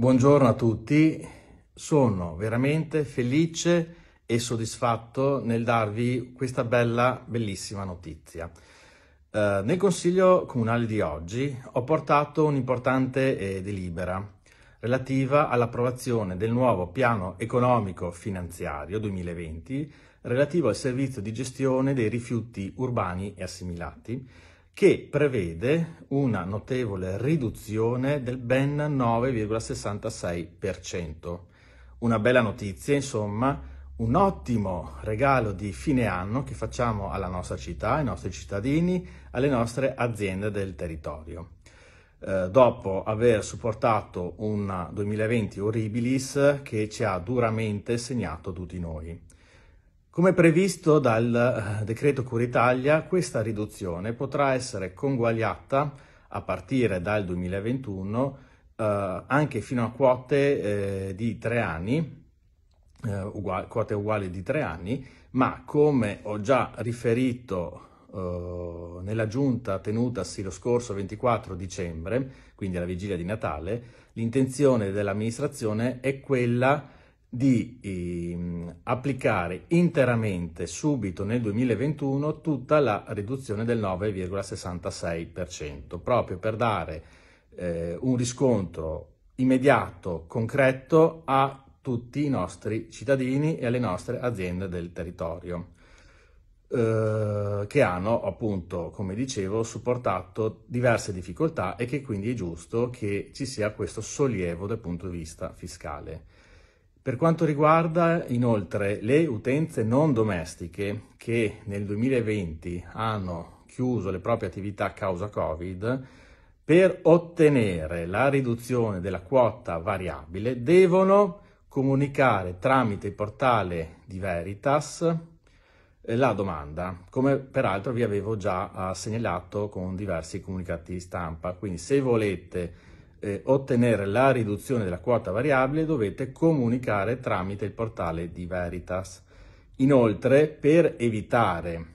Buongiorno a tutti, sono veramente felice e soddisfatto nel darvi questa bella, bellissima notizia. Eh, nel Consiglio Comunale di oggi ho portato un'importante eh, delibera relativa all'approvazione del nuovo piano economico finanziario 2020 relativo al servizio di gestione dei rifiuti urbani e assimilati che prevede una notevole riduzione del ben 9,66%. Una bella notizia, insomma, un ottimo regalo di fine anno che facciamo alla nostra città, ai nostri cittadini, alle nostre aziende del territorio. Eh, dopo aver supportato un 2020 horribilis che ci ha duramente segnato tutti noi. Come previsto dal eh, decreto Cura Italia, questa riduzione potrà essere conguagliata a partire dal 2021 eh, anche fino a quote eh, di tre anni, eh, uguali, quote uguali di tre anni, ma come ho già riferito eh, nella giunta tenutasi lo scorso 24 dicembre, quindi alla vigilia di Natale, l'intenzione dell'amministrazione è quella di di eh, applicare interamente subito nel 2021 tutta la riduzione del 9,66%, proprio per dare eh, un riscontro immediato, concreto a tutti i nostri cittadini e alle nostre aziende del territorio eh, che hanno appunto, come dicevo, supportato diverse difficoltà e che quindi è giusto che ci sia questo sollievo dal punto di vista fiscale. Per quanto riguarda inoltre le utenze non domestiche che nel 2020 hanno chiuso le proprie attività a causa Covid, per ottenere la riduzione della quota variabile devono comunicare tramite il portale di Veritas eh, la domanda, come peraltro vi avevo già ah, segnalato con diversi comunicati stampa. Quindi se volete eh, ottenere la riduzione della quota variabile dovete comunicare tramite il portale di Veritas. Inoltre, per evitare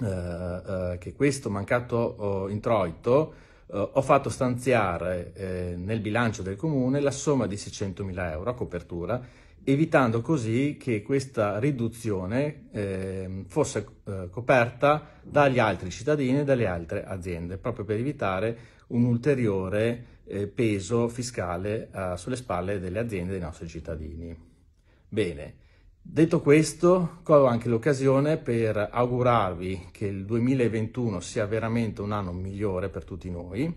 eh, eh che questo mancato oh, introito, eh, ho fatto stanziare eh, nel bilancio del comune la somma di 600.000 euro a copertura evitando così che questa riduzione eh, fosse eh, coperta dagli altri cittadini e dalle altre aziende, proprio per evitare un ulteriore eh, peso fiscale eh, sulle spalle delle aziende dei nostri cittadini. Bene, detto questo, colgo anche l'occasione per augurarvi che il 2021 sia veramente un anno migliore per tutti noi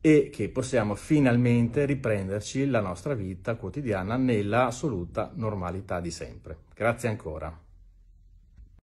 e che possiamo finalmente riprenderci la nostra vita quotidiana nella assoluta normalità di sempre. Grazie ancora.